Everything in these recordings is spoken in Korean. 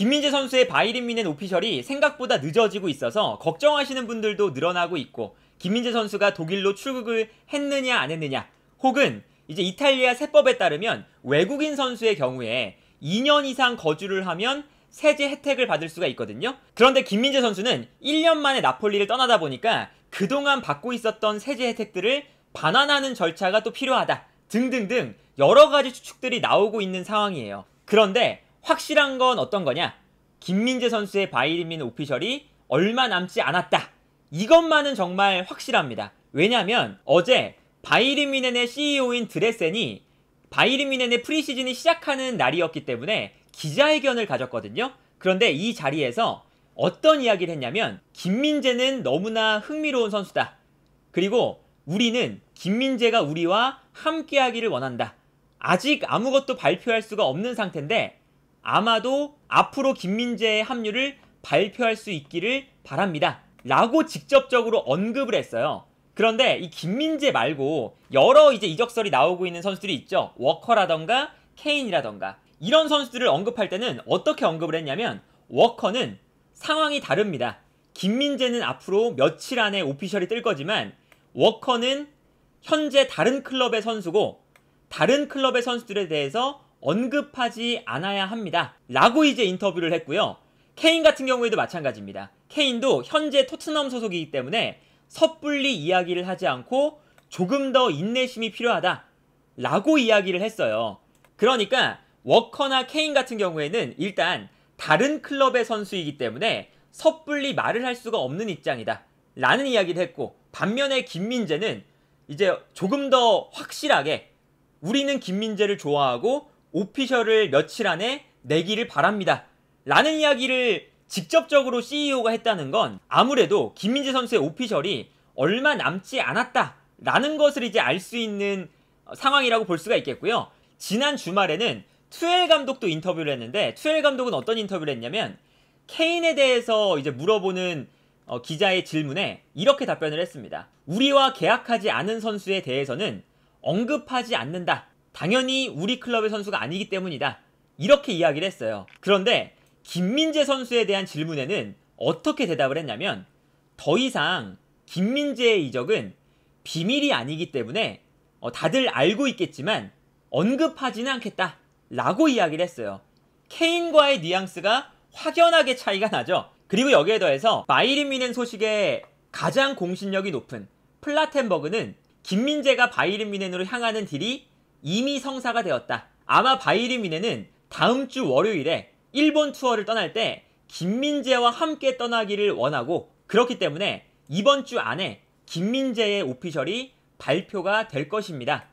김민재 선수의 바이린미의 오피셜이 생각보다 늦어지고 있어서 걱정하시는 분들도 늘어나고 있고 김민재 선수가 독일로 출국을 했느냐 안 했느냐 혹은 이제 이탈리아 세법에 따르면 외국인 선수의 경우에 2년 이상 거주를 하면 세제 혜택을 받을 수가 있거든요. 그런데 김민재 선수는 1년 만에 나폴리를 떠나다 보니까 그동안 받고 있었던 세제 혜택들을 반환하는 절차가 또 필요하다 등등등 여러 가지 추측들이 나오고 있는 상황이에요. 그런데 확실한 건 어떤 거냐? 김민재 선수의 바이리민 오피셜이 얼마 남지 않았다. 이것만은 정말 확실합니다. 왜냐면 하 어제 바이리민넨의 CEO인 드레센이 바이리민넨의 프리시즌이 시작하는 날이었기 때문에 기자회견을 가졌거든요. 그런데 이 자리에서 어떤 이야기를 했냐면 김민재는 너무나 흥미로운 선수다. 그리고 우리는 김민재가 우리와 함께하기를 원한다. 아직 아무것도 발표할 수가 없는 상태인데 아마도 앞으로 김민재의 합류를 발표할 수 있기를 바랍니다. 라고 직접적으로 언급을 했어요. 그런데 이 김민재 말고 여러 이제 이적설이 나오고 있는 선수들이 있죠. 워커라던가 케인이라던가 이런 선수들을 언급할 때는 어떻게 언급을 했냐면 워커는 상황이 다릅니다. 김민재는 앞으로 며칠 안에 오피셜이 뜰 거지만 워커는 현재 다른 클럽의 선수고 다른 클럽의 선수들에 대해서 언급하지 않아야 합니다. 라고 이제 인터뷰를 했고요. 케인 같은 경우에도 마찬가지입니다. 케인도 현재 토트넘 소속이기 때문에 섣불리 이야기를 하지 않고 조금 더 인내심이 필요하다. 라고 이야기를 했어요. 그러니까 워커나 케인 같은 경우에는 일단 다른 클럽의 선수이기 때문에 섣불리 말을 할 수가 없는 입장이다. 라는 이야기를 했고 반면에 김민재는 이제 조금 더 확실하게 우리는 김민재를 좋아하고 오피셜을 며칠 안에 내기를 바랍니다. 라는 이야기를 직접적으로 CEO가 했다는 건 아무래도 김민재 선수의 오피셜이 얼마 남지 않았다. 라는 것을 이제 알 수 있는 상황이라고 볼 수가 있겠고요. 지난 주말에는 투엘 감독도 인터뷰를 했는데 투엘 감독은 어떤 인터뷰를 했냐면 케인에 대해서 이제 물어보는 어, 기자의 질문에 이렇게 답변을 했습니다. 우리와 계약하지 않은 선수에 대해서는 언급하지 않는다. 당연히 우리 클럽의 선수가 아니기 때문이다. 이렇게 이야기를 했어요. 그런데 김민재 선수에 대한 질문에는 어떻게 대답을 했냐면 더 이상 김민재의 이적은 비밀이 아니기 때문에 어, 다들 알고 있겠지만 언급하지는 않겠다 라고 이야기를 했어요. 케인과의 뉘앙스가 확연하게 차이가 나죠. 그리고 여기에 더해서 바이린 미넨 소식에 가장 공신력이 높은 플라텐버그는 김민재가 바이른 미넨으로 향하는 딜이 이미 성사가 되었다. 아마 바이리 미네는 다음 주 월요일에 일본 투어를 떠날 때 김민재와 함께 떠나기를 원하고 그렇기 때문에 이번 주 안에 김민재의 오피셜이 발표가 될 것입니다.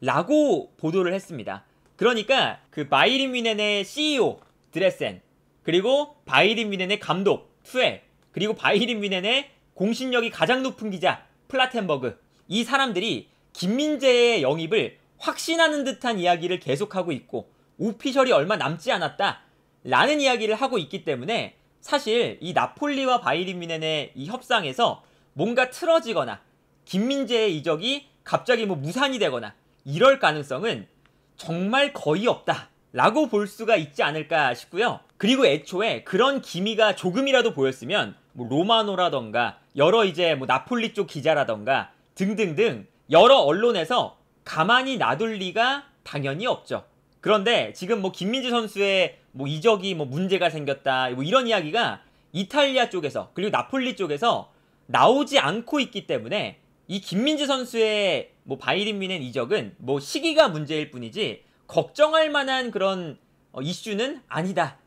라고 보도를 했습니다. 그러니까 그 바이린 미넨의 CEO 드레센 그리고 바이린 미넨의 감독 투엘 그리고 바이린 미넨의 공신력이 가장 높은 기자 플라텐버그 이 사람들이 김민재의 영입을 확신하는 듯한 이야기를 계속하고 있고 오피셜이 얼마 남지 않았다 라는 이야기를 하고 있기 때문에 사실 이 나폴리와 바이린 미넨의 이 협상에서 뭔가 틀어지거나 김민재의 이적이 갑자기 뭐 무산이 되거나 이럴 가능성은 정말 거의 없다 라고 볼 수가 있지 않을까 싶고요. 그리고 애초에 그런 기미가 조금이라도 보였으면 뭐 로마노라던가 여러 이제 뭐 나폴리 쪽 기자라던가 등등등 여러 언론에서 가만히 놔둘 리가 당연히 없죠. 그런데 지금 뭐 김민재 선수의 뭐 이적이 뭐 문제가 생겼다 뭐 이런 이야기가 이탈리아 쪽에서 그리고 나폴리 쪽에서 나오지 않고 있기 때문에 이 김민재 선수의 뭐 바이린 미넨 이적은 뭐 시기가 문제일 뿐이지 걱정할 만한 그런 어, 이슈는 아니다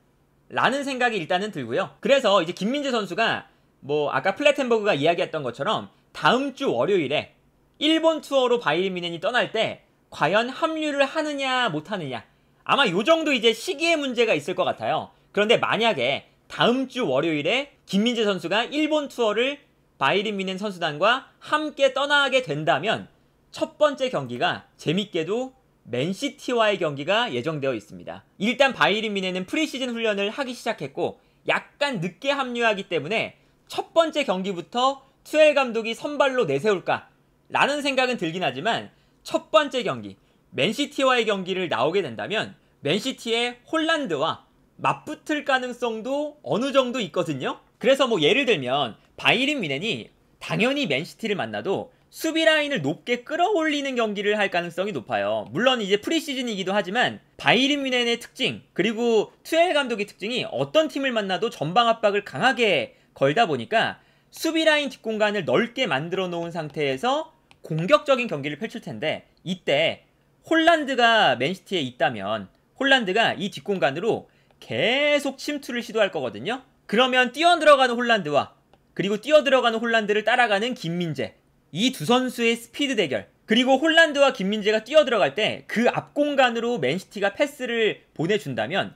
라는 생각이 일단은 들고요. 그래서 이제 김민재 선수가 뭐 아까 플랫텐버그가 이야기했던 것처럼 다음 주 월요일에 일본 투어로 바이에른 미넨이 떠날 때 과연 합류를 하느냐 못하느냐 아마 요 정도 이제 시기의 문제가 있을 것 같아요. 그런데 만약에 다음 주 월요일에 김민재 선수가 일본 투어를 바이린 미넨 선수단과 함께 떠나게 된다면 첫 번째 경기가 재밌게도 맨시티와의 경기가 예정되어 있습니다. 일단 바이린 미넨은 프리시즌 훈련을 하기 시작했고 약간 늦게 합류하기 때문에 첫 번째 경기부터 투엘 감독이 선발로 내세울까 라는 생각은 들긴 하지만 첫 번째 경기 맨시티와의 경기를 나오게 된다면 맨시티의 홀란드와 맞붙을 가능성도 어느 정도 있거든요. 그래서 뭐 예를 들면 바이린 미넨이 당연히 맨시티를 만나도 수비 라인을 높게 끌어올리는 경기를 할 가능성이 높아요. 물론 이제 프리시즌이기도 하지만 바이린 미넨의 특징 그리고 투엘 감독의 특징이 어떤 팀을 만나도 전방 압박을 강하게 걸다 보니까 수비 라인 뒷공간을 넓게 만들어 놓은 상태에서 공격적인 경기를 펼칠 텐데 이때 홀란드가 맨시티에 있다면 홀란드가 이 뒷공간으로 계속 침투를 시도할 거거든요. 그러면 뛰어 들어가는 홀란드와 그리고 뛰어 들어가는 홀란드를 따라가는 김민재 이 두 선수의 스피드 대결 그리고 홀란드와 김민재가 뛰어 들어갈 때 그 앞 공간으로 맨시티가 패스를 보내준다면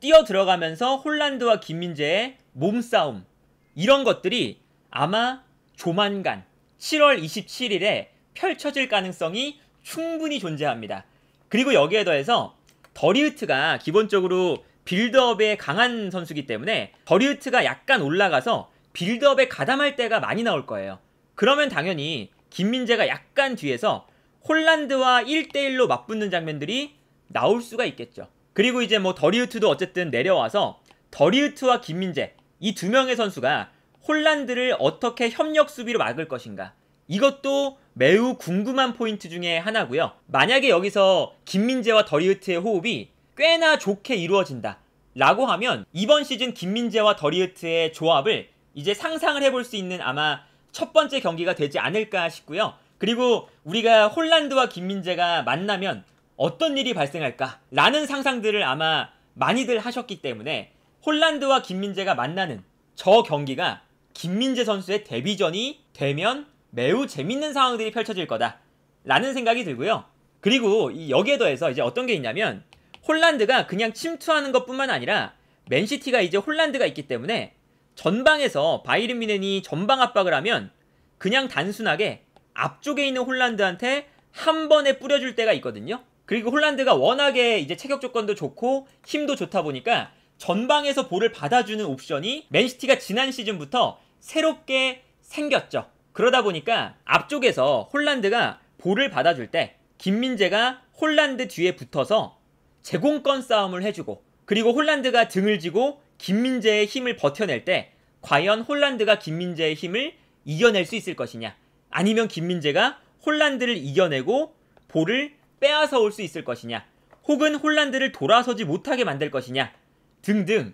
뛰어 들어가면서 홀란드와 김민재의 몸싸움 이런 것들이 아마 조만간 7월 27일에 펼쳐질 가능성이 충분히 존재합니다. 그리고 여기에 더해서 더리우트가 기본적으로 빌드업에 강한 선수기 때문에 더리우트가 약간 올라가서 빌드업에 가담할 때가 많이 나올 거예요. 그러면 당연히 김민재가 약간 뒤에서 홀란드와 1대1로 맞붙는 장면들이 나올 수가 있겠죠. 그리고 이제 뭐 더리우트도 어쨌든 내려와서 더리우트와 김민재 이 두 명의 선수가 홀란드를 어떻게 협력 수비로 막을 것인가. 이것도 매우 궁금한 포인트 중에 하나고요. 만약에 여기서 김민재와 더리우트의 호흡이 꽤나 좋게 이루어진다. 라고 하면 이번 시즌 김민재와 더리우트의 조합을 이제 상상을 해볼 수 있는 아마 첫 번째 경기가 되지 않을까 싶고요. 그리고 우리가 홀란드와 김민재가 만나면 어떤 일이 발생할까? 라는 상상들을 아마 많이들 하셨기 때문에 홀란드와 김민재가 만나는 저 경기가 김민재 선수의 데뷔전이 되면 매우 재밌는 상황들이 펼쳐질 거다. 라는 생각이 들고요. 그리고 여기에 더해서 이제 어떤 게 있냐면 홀란드가 그냥 침투하는 것 뿐만 아니라 맨시티가 이제 홀란드가 있기 때문에 전방에서 바이른 미넨이 전방 압박을 하면 그냥 단순하게 앞쪽에 있는 홀란드한테 한 번에 뿌려줄 때가 있거든요. 그리고 홀란드가 워낙에 이제 체격 조건도 좋고 힘도 좋다 보니까 전방에서 볼을 받아주는 옵션이 맨시티가 지난 시즌부터 새롭게 생겼죠. 그러다 보니까 앞쪽에서 홀란드가 볼을 받아줄 때 김민재가 홀란드 뒤에 붙어서 제공권 싸움을 해주고 그리고 홀란드가 등을 지고 김민재의 힘을 버텨낼 때 과연 홀란드가 김민재의 힘을 이겨낼 수 있을 것이냐 아니면 김민재가 홀란드를 이겨내고 볼을 빼앗아 올 수 있을 것이냐 혹은 홀란드를 돌아서지 못하게 만들 것이냐 등등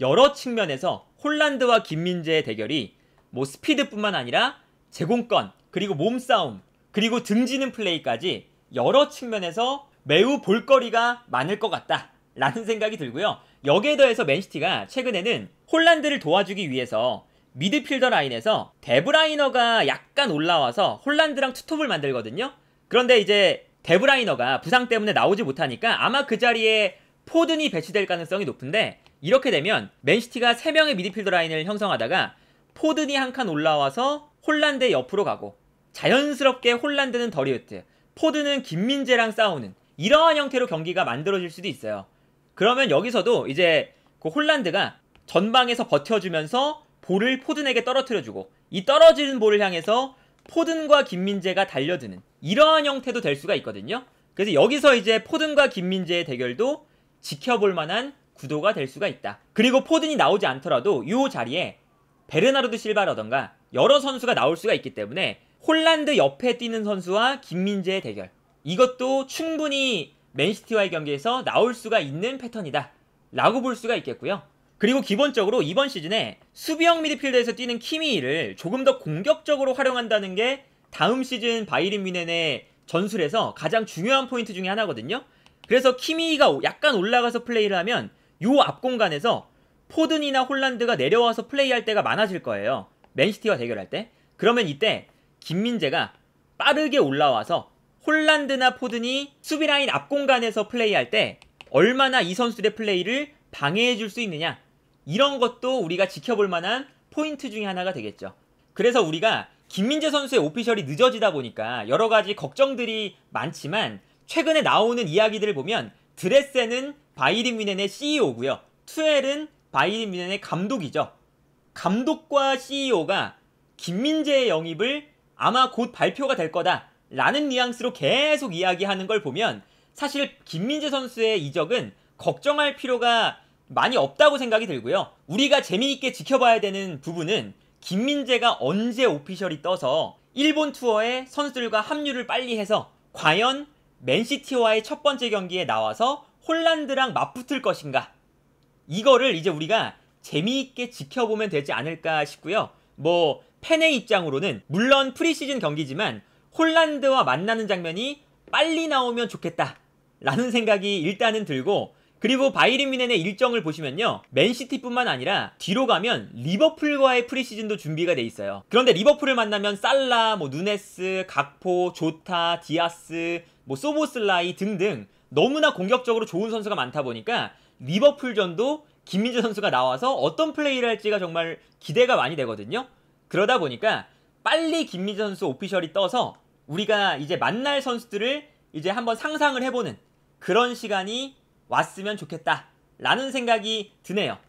여러 측면에서 홀란드와 김민재의 대결이 뭐 스피드뿐만 아니라 제공권 그리고 몸싸움 그리고 등지는 플레이까지 여러 측면에서 매우 볼거리가 많을 것 같다 라는 생각이 들고요 여기에 더해서 맨시티가 최근에는 홀란드를 도와주기 위해서 미드필더 라인에서 데브라이너가 약간 올라와서 홀란드랑 투톱을 만들거든요 그런데 이제 데브라이너가 부상 때문에 나오지 못하니까 아마 그 자리에 포든이 배치될 가능성이 높은데 이렇게 되면 맨시티가 3명의 미드필더 라인을 형성하다가 포든이 한 칸 올라와서 홀란드 옆으로 가고 자연스럽게 홀란드는 더리우트, 포드는 김민재랑 싸우는 이러한 형태로 경기가 만들어질 수도 있어요. 그러면 여기서도 이제 그 홀란드가 전방에서 버텨주면서 볼을 포든에게 떨어뜨려주고 이 떨어지는 볼을 향해서 포든과 김민재가 달려드는 이러한 형태도 될 수가 있거든요. 그래서 여기서 이제 포든과 김민재의 대결도 지켜볼 만한 구도가 될 수가 있다. 그리고 포든이 나오지 않더라도 이 자리에 베르나르드 실바라던가 여러 선수가 나올 수가 있기 때문에 홀란드 옆에 뛰는 선수와 김민재의 대결 이것도 충분히 맨시티와의 경기에서 나올 수가 있는 패턴이다 라고 볼 수가 있겠고요. 그리고 기본적으로 이번 시즌에 수비형 미드필더에서 뛰는 키미를 조금 더 공격적으로 활용한다는 게 다음 시즌 바이린 미헨의 전술에서 가장 중요한 포인트 중의 하나거든요. 그래서 키미가 약간 올라가서 플레이를 하면 요 앞공간에서 포든이나 홀란드가 내려와서 플레이할 때가 많아질 거예요. 맨시티와 대결할 때. 그러면 이때 김민재가 빠르게 올라와서 홀란드나 포든이 수비라인 앞공간에서 플레이할 때 얼마나 이 선수들의 플레이를 방해해 줄 수 있느냐. 이런 것도 우리가 지켜볼 만한 포인트 중에 하나가 되겠죠. 그래서 우리가 김민재 선수의 오피셜이 늦어지다 보니까 여러 가지 걱정들이 많지만 최근에 나오는 이야기들을 보면 드레센은 바이든 뮌헨의 CEO고요. 투엘은 바이든 뮌헨의 감독이죠. 감독과 CEO가 김민재의 영입을 아마 곧 발표가 될 거다라는 뉘앙스로 계속 이야기하는 걸 보면 사실 김민재 선수의 이적은 걱정할 필요가 많이 없다고 생각이 들고요. 우리가 재미있게 지켜봐야 되는 부분은 김민재가 언제 오피셜이 떠서 일본 투어에 선수들과 합류를 빨리 해서 과연 맨시티와의 첫 번째 경기에 나와서 홀란드랑 맞붙을 것인가 이거를 이제 우리가 재미있게 지켜보면 되지 않을까 싶고요. 뭐 팬의 입장으로는 물론 프리시즌 경기지만 홀란드와 만나는 장면이 빨리 나오면 좋겠다 라는 생각이 일단은 들고 그리고 바이른 미넨의 일정을 보시면요. 맨시티뿐만 아니라 뒤로 가면 리버풀과의 프리시즌도 준비가 돼 있어요. 그런데 리버풀을 만나면 살라, 뭐 누네스, 각포, 조타, 디아스, 뭐 소보슬라이 등등 너무나 공격적으로 좋은 선수가 많다 보니까 리버풀전도 김민재 선수가 나와서 어떤 플레이를 할지가 정말 기대가 많이 되거든요. 그러다 보니까 빨리 김민재 선수 오피셜이 떠서 우리가 이제 만날 선수들을 이제 한번 상상을 해보는 그런 시간이 왔으면 좋겠다라는 생각이 드네요.